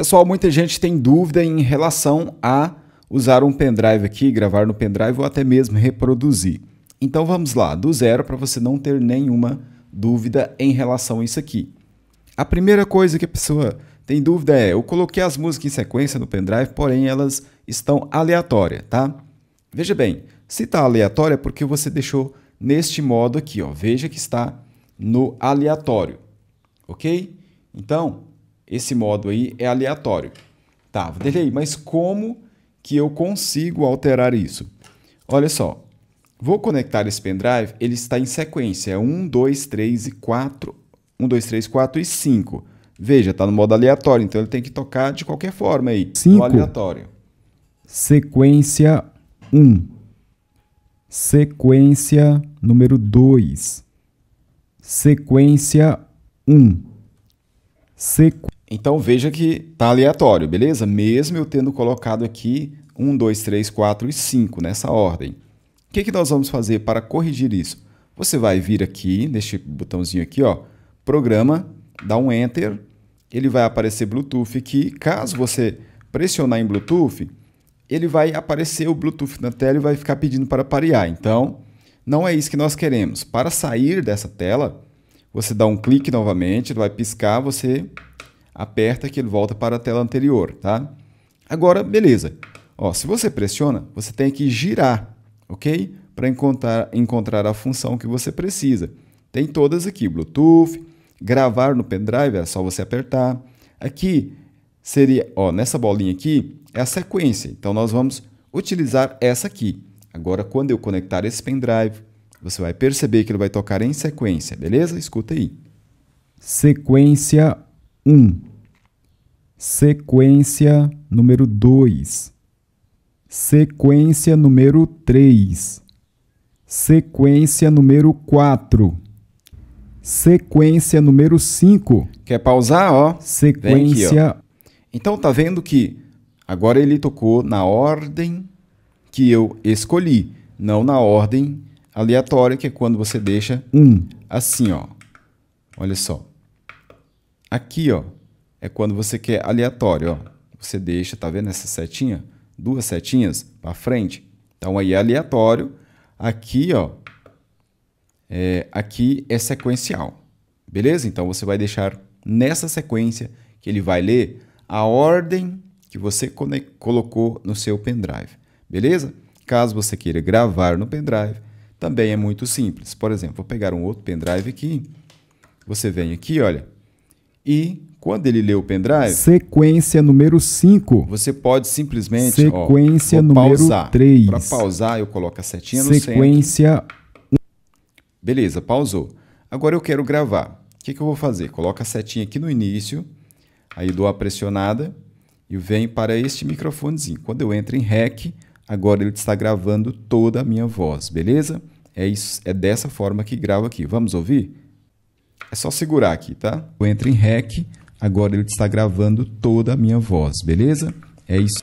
Pessoal, muita gente tem dúvida em relação a usar um pendrive aqui, gravar no pendrive ou até mesmo reproduzir. Então vamos lá, do zero para você não ter nenhuma dúvida em relação a isso aqui. A primeira coisa que a pessoa tem dúvida é: eu coloquei as músicas em sequência no pendrive, porém elas estão aleatórias, tá? Veja bem, se está aleatória é porque você deixou neste modo aqui, ó. Veja que está no aleatório, ok? Então, esse modo aí é aleatório. Tá, Vanderlei, mas como que eu consigo alterar isso? Olha só, vou conectar esse pendrive, ele está em sequência, é 1, 2, 3 e 4, 1, 2, 3, 4 e 5. Veja, está no modo aleatório, então ele tem que tocar de qualquer forma aí, 5, aleatório. Sequência 1, sequência número 2, sequência 1, sequência... Então veja que está aleatório, beleza? Mesmo eu tendo colocado aqui 1, 2, 3, 4 e 5 nessa ordem. O que, que nós vamos fazer para corrigir isso? Você vai vir aqui, neste botãozinho aqui, ó, programa, dá um Enter, ele vai aparecer Bluetooth aqui. Caso você pressionar em Bluetooth, ele vai aparecer o Bluetooth na tela e vai ficar pedindo para parear. Então, não é isso que nós queremos. Para sair dessa tela, você dá um clique novamente, vai piscar, você aperta que ele volta para a tela anterior, tá? Agora, beleza. Ó, se você pressiona, você tem que girar, ok? Para encontrar, encontrar a função que você precisa. Tem todas aqui, Bluetooth, gravar no pendrive, é só você apertar. Aqui seria, ó, nessa bolinha aqui é a sequência. Então nós vamos utilizar essa aqui. Agora quando eu conectar esse pendrive, você vai perceber que ele vai tocar em sequência, beleza? Escuta aí. Sequência 1. Sequência número 2. Sequência número 3. Sequência número 4. Sequência número 5. Quer pausar, ó? Sequência. Aqui, ó. Então tá vendo que agora ele tocou na ordem que eu escolhi, não na ordem aleatória, que é quando você deixa um assim, ó. Olha só. Aqui, ó, é quando você quer aleatório, ó. Você deixa, tá vendo essa setinha? Duas setinhas para frente. Então aí é aleatório. Aqui, ó, é, aqui é sequencial. Beleza? Então você vai deixar nessa sequência que ele vai ler a ordem que você colocou no seu pendrive. Beleza? Caso você queira gravar no pendrive, também é muito simples. Por exemplo, vou pegar um outro pendrive aqui. Você vem aqui, olha, e quando ele lê o pendrive. Sequência número 5. Você pode simplesmente. Sequência ó, número pausar. 3. Para pausar, eu coloco a setinha Sequência no centro. Sequência, Beleza, pausou. Agora eu quero gravar. O que, que eu vou fazer? Coloca a setinha aqui no início, aí dou a pressionada e vem para este microfonezinho. Quando eu entro em REC, agora ele está gravando toda a minha voz, beleza? É, isso, é dessa forma que grava aqui. Vamos ouvir? É só segurar aqui, tá? Eu entro em REC, agora ele está gravando toda a minha voz, beleza? É isso.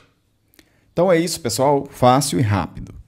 Então é isso, pessoal. Fácil e rápido.